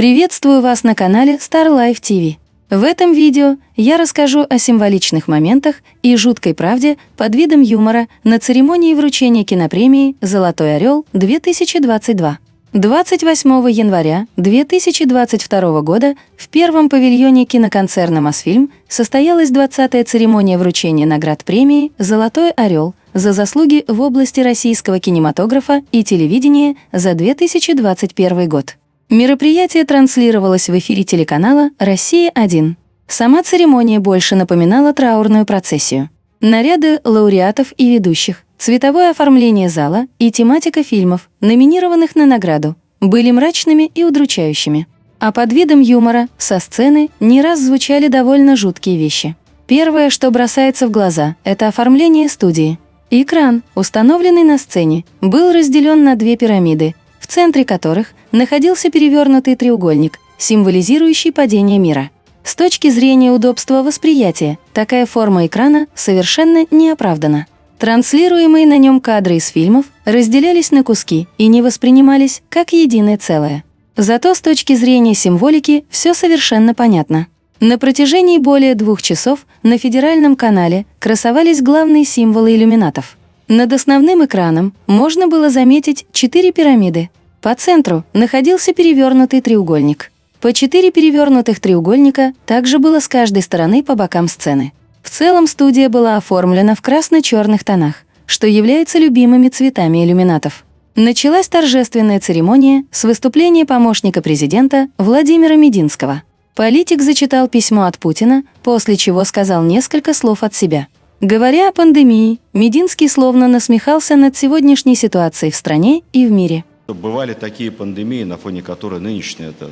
Приветствую вас на канале Star Life TV. В этом видео я расскажу о символичных моментах и жуткой правде под видом юмора на церемонии вручения кинопремии «Золотой орел-2022». 28 января 2022 года в первом павильоне киноконцерна «Мосфильм» состоялась 20-я церемония вручения наград премии «Золотой орел» за заслуги в области российского кинематографа и телевидения за 2021 год. Мероприятие транслировалось в эфире телеканала «Россия-1». Сама церемония больше напоминала траурную процессию. Наряды лауреатов и ведущих, цветовое оформление зала и тематика фильмов, номинированных на награду, были мрачными и удручающими. А под видом юмора со сцены не раз звучали довольно жуткие вещи. Первое, что бросается в глаза, это оформление студии. Экран, установленный на сцене, был разделен на две пирамиды, центре которых находился перевернутый треугольник, символизирующий падение мира. С точки зрения удобства восприятия, такая форма экрана совершенно не оправдана. Транслируемые на нем кадры из фильмов разделялись на куски и не воспринимались как единое целое. Зато с точки зрения символики все совершенно понятно. На протяжении более двух часов на федеральном канале красовались главные символы иллюминатов. Над основным экраном можно было заметить четыре пирамиды, по центру находился перевернутый треугольник. По четыре перевернутых треугольника также было с каждой стороны по бокам сцены. В целом студия была оформлена в красно-черных тонах, что является любимыми цветами иллюминатов. Началась торжественная церемония с выступления помощника президента Владимира Мединского. Политик зачитал письмо от Путина, после чего сказал несколько слов от себя. Говоря о пандемии, Мединский словно насмехался над сегодняшней ситуацией в стране и в мире. Ну, бывали такие пандемии, на фоне которой нынешняя это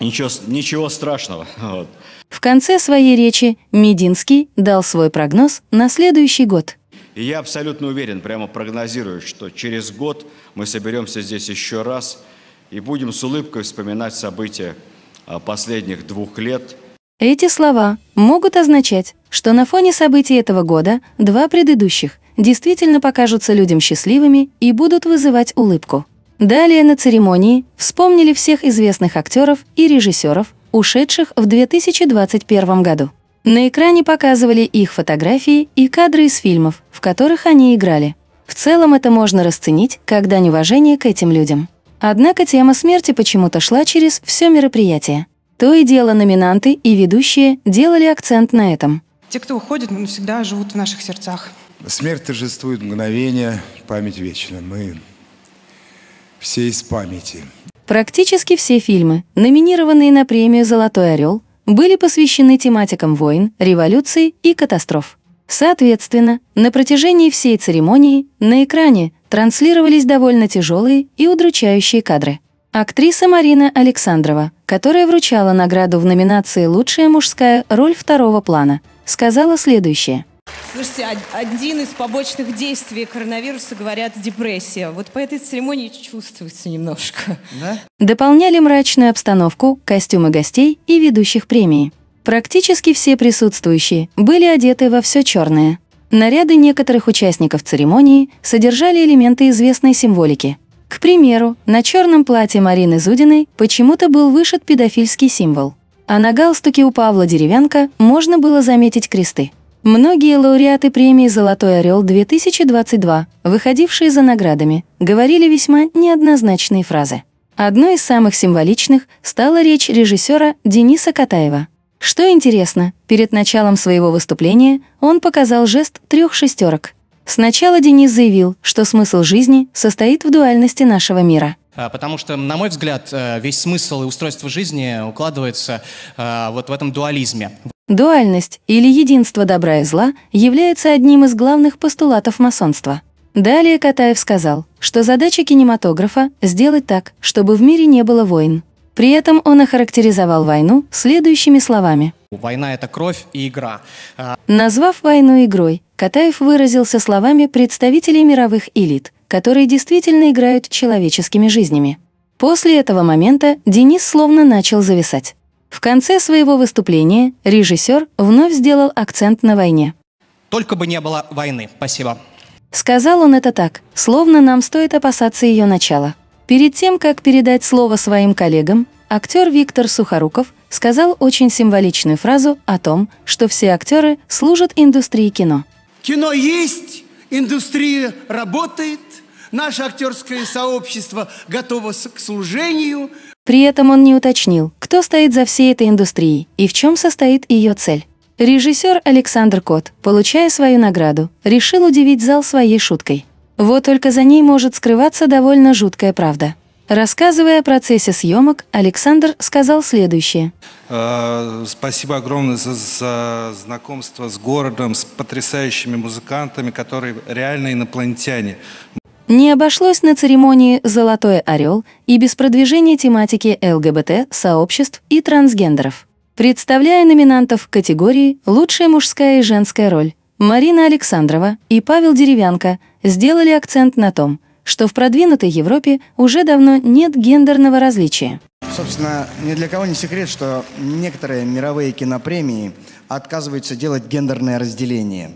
Ничего, ничего страшного. Вот. В конце своей речи Мединский дал свой прогноз на следующий год. И я абсолютно уверен, прямо прогнозирую, что через год мы соберемся здесь еще раз и будем с улыбкой вспоминать события а, последних двух лет. Эти слова могут означать, что на фоне событий этого года два предыдущих действительно покажутся людям счастливыми и будут вызывать улыбку. Далее на церемонии вспомнили всех известных актеров и режиссеров, ушедших в 2021 году. На экране показывали их фотографии и кадры из фильмов, в которых они играли. В целом это можно расценить как дань уважения к этим людям. Однако тема смерти почему-то шла через все мероприятие. То и дело номинанты и ведущие делали акцент на этом. Те, кто уходит, ну, всегда живут в наших сердцах. Смерть торжествует мгновение, память вечна. Мы все из памяти. Практически все фильмы, номинированные на премию «Золотой орел», были посвящены тематикам войн, революций и катастроф. Соответственно, на протяжении всей церемонии на экране транслировались довольно тяжелые и удручающие кадры. Актриса Марина Александрова, которая вручала награду в номинации «Лучшая мужская роль второго плана», сказала следующее – Слушайте, один из побочных действий коронавируса, говорят, депрессия. Вот по этой церемонии чувствуется немножко. Да? Дополняли мрачную обстановку, костюмы гостей и ведущих премии. Практически все присутствующие были одеты во все черное. Наряды некоторых участников церемонии содержали элементы известной символики. К примеру, на черном платье Марины Зудиной почему-то был вышит педофильский символ. А на галстуке у Павла Деревянка можно было заметить кресты. Многие лауреаты премии «Золотой орел-2022», выходившие за наградами, говорили весьма неоднозначные фразы. Одной из самых символичных стала речь режиссера Дениса Катаева. Что интересно, перед началом своего выступления он показал жест трех шестерок. Сначала Денис заявил, что смысл жизни состоит в дуальности нашего мира а, – Потому что, на мой взгляд, э, весь смысл и устройство жизни укладывается э, вот в этом дуализме. Дуальность или единство добра и зла является одним из главных постулатов масонства. Далее Катаев сказал, что задача кинематографа – сделать так, чтобы в мире не было войн. При этом он охарактеризовал войну следующими словами. Война – это кровь и игра. Назвав войну игрой, Катаев выразился словами представителей мировых элит, которые действительно играют человеческими жизнями. После этого момента Денис словно начал зависать. В конце своего выступления режиссер вновь сделал акцент на войне. «Только бы не было войны. Спасибо». Сказал он это так, словно нам стоит опасаться ее начала. Перед тем, как передать слово своим коллегам, актер Виктор Сухоруков сказал очень символичную фразу о том, что все актеры служат индустрии кино. Кино есть, индустрия работает, наше актерское сообщество готово к служению, при этом он не уточнил, кто стоит за всей этой индустрией и в чем состоит ее цель. Режиссер Александр Кот, получая свою награду, решил удивить зал своей шуткой. Вот только за ней может скрываться довольно жуткая правда. Рассказывая о процессе съемок, Александр сказал следующее. Э, спасибо огромное за, за знакомство с городом, с потрясающими музыкантами, которые реально инопланетяне. Не обошлось на церемонии «Золотой орел» и без продвижения тематики ЛГБТ, сообществ и трансгендеров. Представляя номинантов в категории «Лучшая мужская и женская роль», Марина Александрова и Павел Деревянко сделали акцент на том, что в продвинутой Европе уже давно нет гендерного различия. Собственно, ни для кого не секрет, что некоторые мировые кинопремии отказываются делать гендерное разделение.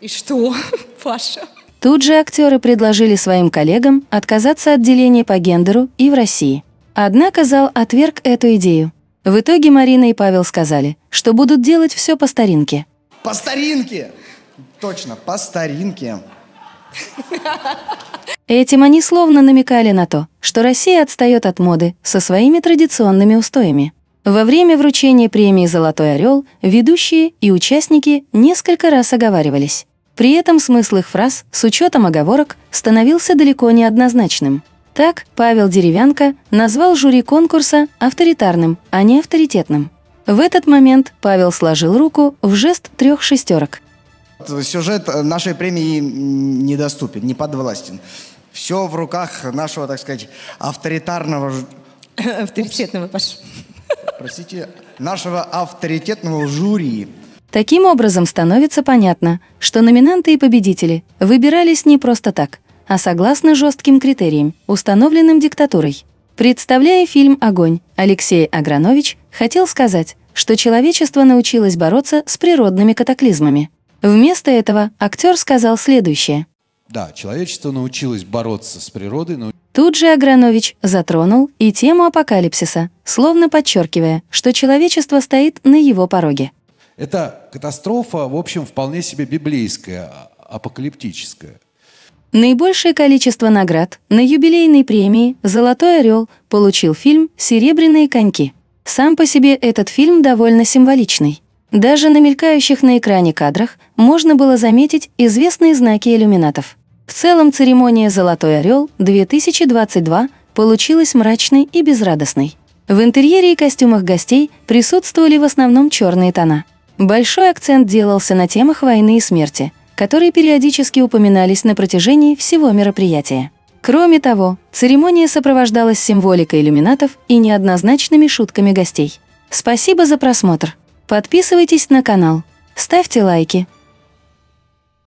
И что, Паша? Тут же актеры предложили своим коллегам отказаться от деления по гендеру и в России. Однако зал отверг эту идею. В итоге Марина и Павел сказали, что будут делать все по старинке. По старинке! Точно, по старинке. Этим они словно намекали на то, что Россия отстает от моды со своими традиционными устоями. Во время вручения премии «Золотой орел» ведущие и участники несколько раз оговаривались. При этом смысл их фраз с учетом оговорок становился далеко не однозначным. Так Павел Деревянко назвал жюри конкурса авторитарным, а не авторитетным. В этот момент Павел сложил руку в жест трех шестерок. Сюжет нашей премии недоступен, не подвластен. Все в руках нашего, так сказать, авторитарного... Авторитетного, Паш. Простите, нашего авторитетного жюри. Таким образом становится понятно, что номинанты и победители выбирались не просто так, а согласно жестким критериям, установленным диктатурой. Представляя фильм «Огонь», Алексей Агранович хотел сказать, что человечество научилось бороться с природными катаклизмами. Вместо этого актер сказал следующее. Да, человечество научилось бороться с природой, но... Тут же Агранович затронул и тему апокалипсиса, словно подчеркивая, что человечество стоит на его пороге. Это катастрофа, в общем, вполне себе библейская, а, апокалиптическая. Наибольшее количество наград на юбилейной премии «Золотой орел» получил фильм «Серебряные коньки». Сам по себе этот фильм довольно символичный. Даже на мелькающих на экране кадрах можно было заметить известные знаки иллюминатов. В целом церемония «Золотой орел-2022» получилась мрачной и безрадостной. В интерьере и костюмах гостей присутствовали в основном черные тона – Большой акцент делался на темах войны и смерти, которые периодически упоминались на протяжении всего мероприятия. Кроме того, церемония сопровождалась символикой иллюминатов и неоднозначными шутками гостей. Спасибо за просмотр. Подписывайтесь на канал, ставьте лайки,